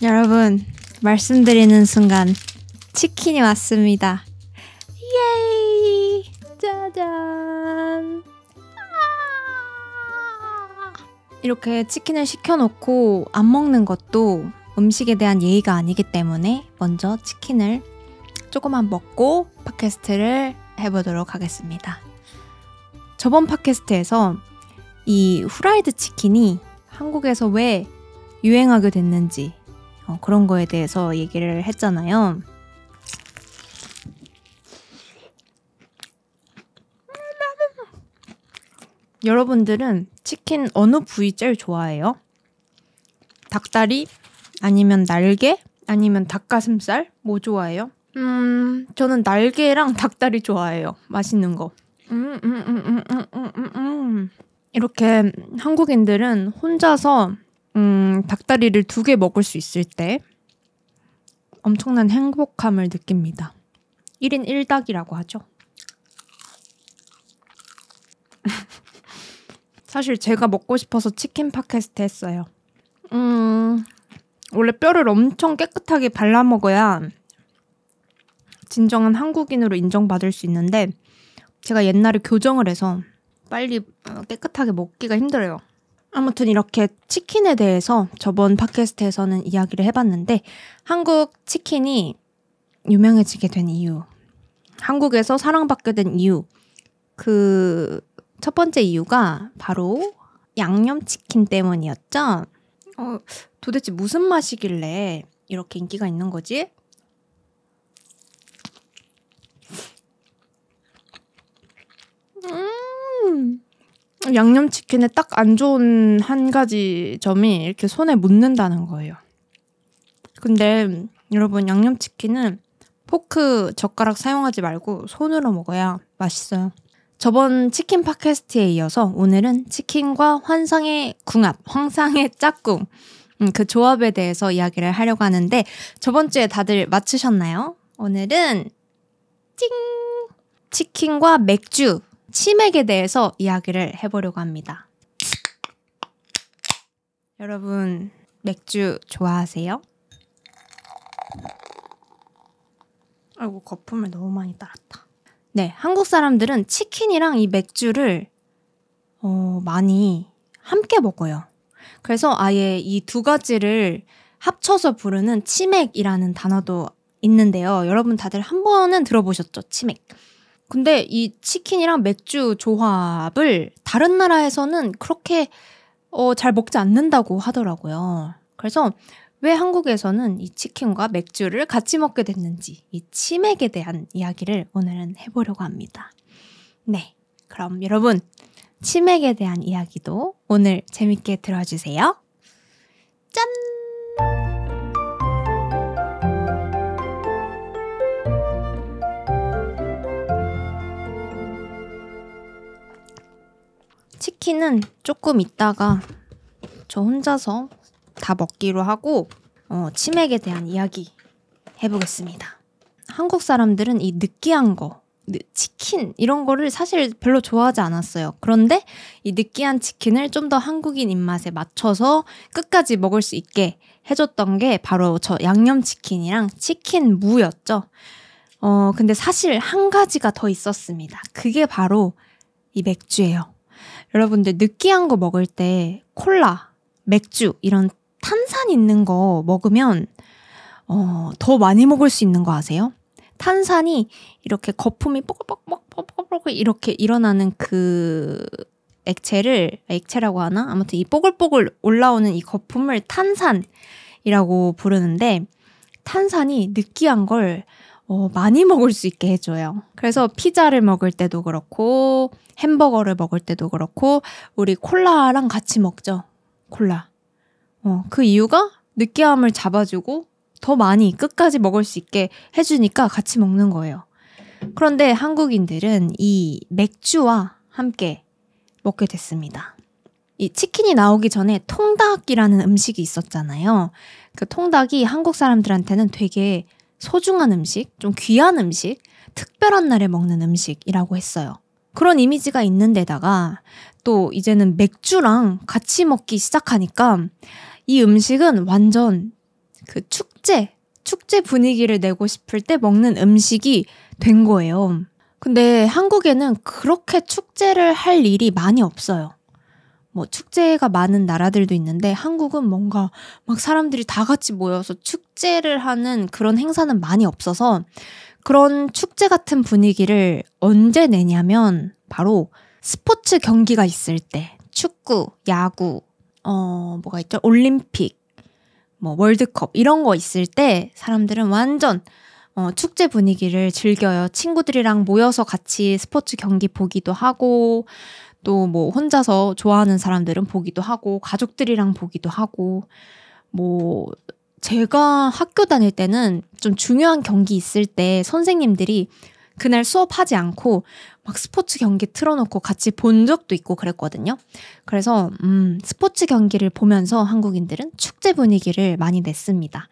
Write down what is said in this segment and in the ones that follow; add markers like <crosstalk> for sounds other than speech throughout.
여러분, 말씀드리는 순간 치킨이 왔습니다. 예이! 짜잔! 아! 이렇게 치킨을 시켜놓고 안 먹는 것도 음식에 대한 예의가 아니기 때문에 먼저 치킨을 조금만 먹고 팟캐스트를 해보도록 하겠습니다. 저번 팟캐스트에서 이 후라이드 치킨이 한국에서 왜 유행하게 됐는지 어, 그런 거에 대해서 얘기를 했잖아요. 여러분들은 치킨 어느 부위 제일 좋아해요? 닭다리? 아니면 날개? 아니면 닭가슴살? 뭐 좋아해요? 음, 저는 날개랑 닭다리 좋아해요. 맛있는 거. 음, 음, 음, 음, 음, 음, 음. 음. 이렇게 한국인들은 혼자서 음, 닭다리를 두 개 먹을 수 있을 때 엄청난 행복함을 느낍니다. 1인 1닭이라고 하죠. <laughs> 사실 제가 먹고 싶어서 치킨 팟캐스트 했어요. 음, 원래 뼈를 엄청 깨끗하게 발라 먹어야 진정한 한국인으로 인정받을 수 있는데 제가 옛날에 교정을 해서 빨리 어, 깨끗하게 먹기가 힘들어요. 아무튼 이렇게 치킨에 대해서 저번 팟캐스트에서는 이야기를 해봤는데 한국 치킨이 유명해지게 된 이유, 한국에서 사랑받게 된 이유, 그 첫 번째 이유가 바로 양념치킨 때문이었죠. 어, 도대체 무슨 맛이길래 이렇게 인기가 있는 거지? 양념치킨에딱안 좋은 한 가지 점이 이렇게 손에 묻는다는 거예요. 근데 여러분 양념치킨은 포크 젓가락 사용하지 말고 손으로 먹어야 맛있어요. 저번 치킨 팟캐스트에 이어서 오늘은 치킨과 환상의 궁합, 황상의 짝꿍 음, 그 조합에 대해서 이야기를 하려고 하는데 저번 주에 다들 맞추셨나요? 오늘은 찡 치킨과 맥주 치맥에 대해서 이야기를 해보려고 합니다. 여러분, 맥주 좋아하세요? 아이고, 거품을 너무 많이 따랐다. 네, 한국 사람들은 치킨이랑 이 맥주를 어, 많이 함께 먹어요. 그래서 아예 이 두 가지를 합쳐서 부르는 치맥이라는 단어도 있는데요. 여러분 다들 한 번은 들어보셨죠? 치맥. 근데 이 치킨이랑 맥주 조합을 다른 나라에서는 그렇게 어, 잘 먹지 않는다고 하더라고요. 그래서 왜 한국에서는 이 치킨과 맥주를 같이 먹게 됐는지 이 치맥에 대한 이야기를 오늘은 해보려고 합니다. 네. 그럼 여러분, 치맥에 대한 이야기도 오늘 재밌게 들어주세요. 짠! 치킨은 조금 있다가 저 혼자서 다 먹기로 하고 어, 치맥에 대한 이야기 해보겠습니다. 한국 사람들은 이 느끼한 거, 치킨 이런 거를 사실 별로 좋아하지 않았어요. 그런데 이 느끼한 치킨을 좀 더 한국인 입맛에 맞춰서 끝까지 먹을 수 있게 해줬던 게 바로 저 양념치킨이랑 치킨 무였죠. 어, 근데 사실 한 가지가 더 있었습니다. 그게 바로 이 맥주예요. 여러분들 느끼한 거 먹을 때 콜라, 맥주 이런 탄산 있는 거 먹으면 어, 더 많이 먹을 수 있는 거 아세요? 탄산이 이렇게 거품이 뽀글뽀글뽀글뽀글 이렇게 일어나는 그 액체를 액체라고 하나? 아무튼 이 뽀글뽀글 올라오는 이 거품을 탄산이라고 부르는데 탄산이 느끼한 걸 어, 많이 먹을 수 있게 해줘요. 그래서 피자를 먹을 때도 그렇고 햄버거를 먹을 때도 그렇고 우리 콜라랑 같이 먹죠. 콜라. 어, 그 이유가 느끼함을 잡아주고 더 많이 끝까지 먹을 수 있게 해주니까 같이 먹는 거예요. 그런데 한국인들은 이 맥주와 함께 먹게 됐습니다. 이 치킨이 나오기 전에 통닭이라는 음식이 있었잖아요. 그 통닭이 한국 사람들한테는 되게 소중한 음식, 좀 귀한 음식, 특별한 날에 먹는 음식이라고 했어요. 그런 이미지가 있는데다가 또 이제는 맥주랑 같이 먹기 시작하니까 이 음식은 완전 그 축제, 축제 분위기를 내고 싶을 때 먹는 음식이 된 거예요. 근데 한국에는 그렇게 축제를 할 일이 많이 없어요. 뭐 축제가 많은 나라들도 있는데 한국은 뭔가 막 사람들이 다 같이 모여서 축제를 하는 그런 행사는 많이 없어서 그런 축제 같은 분위기를 언제 내냐면 바로 스포츠 경기가 있을 때 축구, 야구, 어, 뭐가 있죠? 올림픽, 뭐 월드컵 이런 거 있을 때 사람들은 완전 어, 축제 분위기를 즐겨요. 친구들이랑 모여서 같이 스포츠 경기 보기도 하고, 또 뭐 혼자서 좋아하는 사람들은 보기도 하고, 가족들이랑 보기도 하고, 뭐, 제가 학교 다닐 때는 좀 중요한 경기 있을 때 선생님들이 그날 수업하지 않고 막 스포츠 경기 틀어놓고 같이 본 적도 있고 그랬거든요. 그래서, 음, 스포츠 경기를 보면서 한국인들은 축제 분위기를 많이 냈습니다.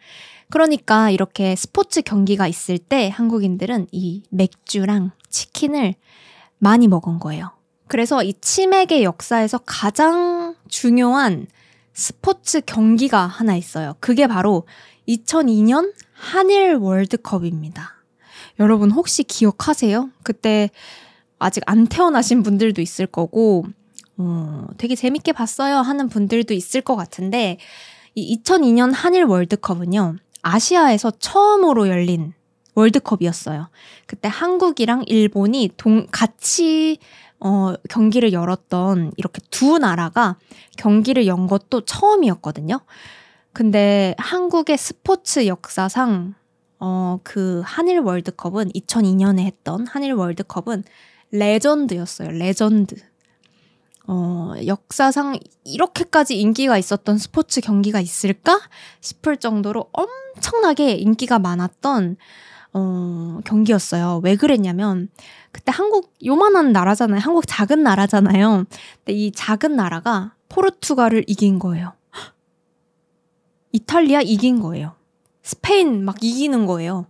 그러니까 이렇게 스포츠 경기가 있을 때 한국인들은 이 맥주랑 치킨을 많이 먹은 거예요. 그래서 이 치맥의 역사에서 가장 중요한 스포츠 경기가 하나 있어요. 그게 바로 2002년 한일 월드컵입니다. 여러분 혹시 기억하세요? 그때 아직 안 태어나신 분들도 있을 거고, 어, 되게 재밌게 봤어요 하는 분들도 있을 것 같은데, 이 2002년 한일 월드컵은요, 아시아에서 처음으로 열린 월드컵이었어요. 그때 한국이랑 일본이 동, 같이 어, 경기를 열었던 이렇게 두 나라가 경기를 연 것도 처음이었거든요. 근데 한국의 스포츠 역사상 어, 그 한일 월드컵은 2002년에 했던 한일 월드컵은 레전드였어요. 레전드. 어, 역사상 이렇게까지 인기가 있었던 스포츠 경기가 있을까 싶을 정도로 엄청나게 인기가 많았던 어, 경기였어요. 왜 그랬냐면 그때 한국 요만한 나라잖아요. 한국 작은 나라잖아요. 근데 이 작은 나라가 포르투갈을 이긴 거예요. 이탈리아 이긴 거예요. 스페인 막 이기는 거예요.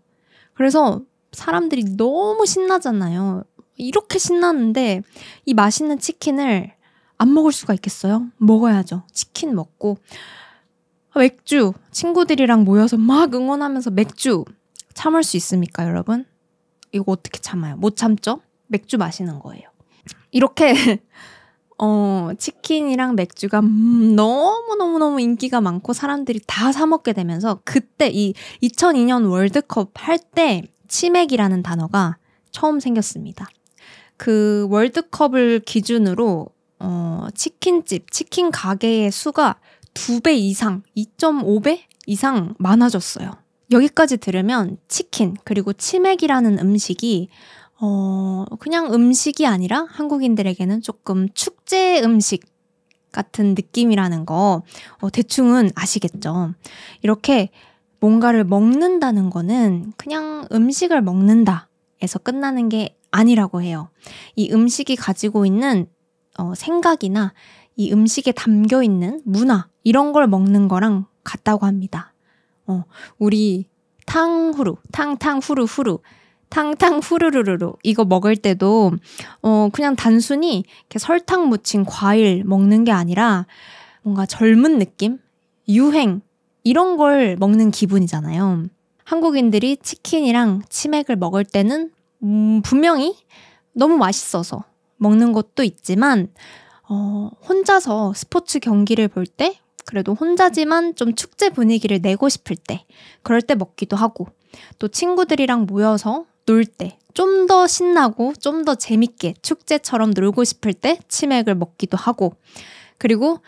그래서 사람들이 너무 신나잖아요. 이렇게 신나는데 이 맛있는 치킨을 안 먹을 수가 있겠어요? 먹어야죠. 치킨 먹고 맥주 친구들이랑 모여서 막 응원하면서 맥주 참을 수 있습니까, 여러분? 이거 어떻게 참아요? 못 참죠? 맥주 마시는 거예요. 이렇게 <laughs> 어, 치킨이랑 맥주가 음, 너무너무너무 인기가 많고 사람들이 다 사 먹게 되면서 그때 이 2002년 월드컵 할 때 치맥이라는 단어가 처음 생겼습니다. 그 월드컵을 기준으로 어, 치킨집, 치킨 가게의 수가 2배 이상, 2.5배 이상 많아졌어요. 여기까지 들으면 치킨, 그리고 치맥이라는 음식이 어, 그냥 음식이 아니라 한국인들에게는 조금 축제 음식 같은 느낌이라는 거 어, 대충은 아시겠죠. 이렇게 뭔가를 먹는다는 거는 그냥 음식을 먹는다 에서 끝나는 게 아니라고 해요. 이 음식이 가지고 있는 어, 생각이나 이 음식에 담겨 있는 문화 이런 걸 먹는 거랑 같다고 합니다. 어, 우리 탕후루, 탕탕 후루후루, 탕탕 후루루루루 이거 먹을 때도 어, 그냥 단순히 이렇게 설탕 묻힌 과일 먹는 게 아니라 뭔가 젊은 느낌, 유행 이런 걸 먹는 기분이잖아요. 한국인들이 치킨이랑 치맥을 먹을 때는 음, 분명히 너무 맛있어서 먹는 것도 있지만 어, 혼자서 스포츠 경기를 볼 때 그래도 혼자지만 좀 축제 분위기를 내고 싶을 때 그럴 때 먹기도 하고 또 친구들이랑 모여서 놀 때 좀 더 신나고 좀 더 재밌게 축제처럼 놀고 싶을 때 치맥을 먹기도 하고 그리고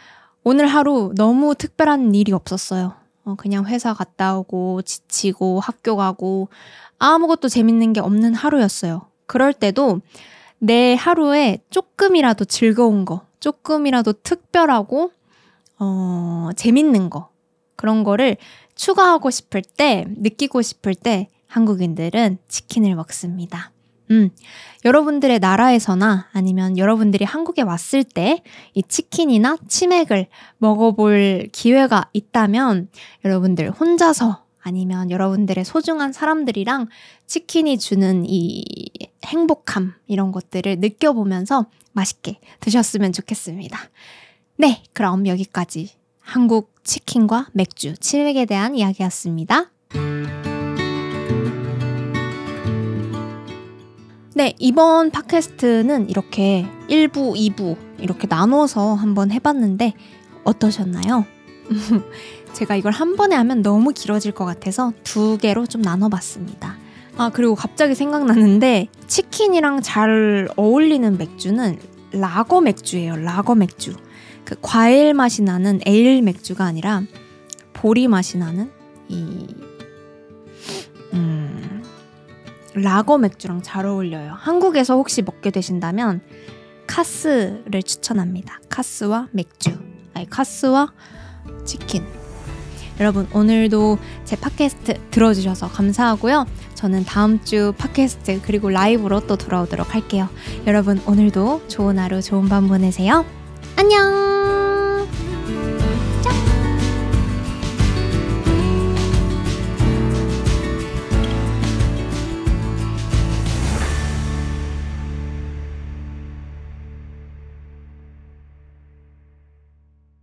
오늘 하루 너무 특별한 일이 없었어요. 어, 그냥 회사 갔다 오고 지치고 학교 가고 아무것도 재밌는 게 없는 하루였어요. 그럴 때도 내 하루에 조금이라도 즐거운 거, 조금이라도 특별하고, 어, 재밌는 거, 그런 거를 추가하고 싶을 때, 느끼고 싶을 때, 한국인들은 치킨을 먹습니다. 음, 여러분들의 나라에서나 아니면 여러분들이 한국에 왔을 때 이 치킨이나 치맥을 먹어볼 기회가 있다면 여러분들 혼자서 아니면 여러분들의 소중한 사람들이랑 치킨이 주는 이 행복함 이런 것들을 느껴보면서 맛있게 드셨으면 좋겠습니다. 네, 그럼 여기까지 한국 치킨과 맥주, 치맥에 대한 이야기였습니다. 네, 이번 팟캐스트는 이렇게 1부, 2부 이렇게 나눠서 한번 해봤는데 어떠셨나요? <laughs> 제가 이걸 한 번에 하면 너무 길어질 것 같아서 두 개로 좀 나눠봤습니다. 아, 그리고 갑자기 생각나는데 치킨이랑 잘 어울리는 맥주는 라거 맥주예요. 라거 맥주. 그 과일 맛이 나는 에일 맥주가 아니라 보리 맛이 나는 이 음, 라거 맥주랑 잘 어울려요. 한국에서 혹시 먹게 되신다면 카스를 추천합니다. 카스와 맥주. 아니 카스와 치킨. 여러분 오늘도 제 팟캐스트 들어주셔서 감사하고요. 저는 다음 주 팟캐스트 그리고 라이브로 또 돌아오도록 할게요. 여러분 오늘도 좋은 하루 좋은 밤 보내세요. 안녕!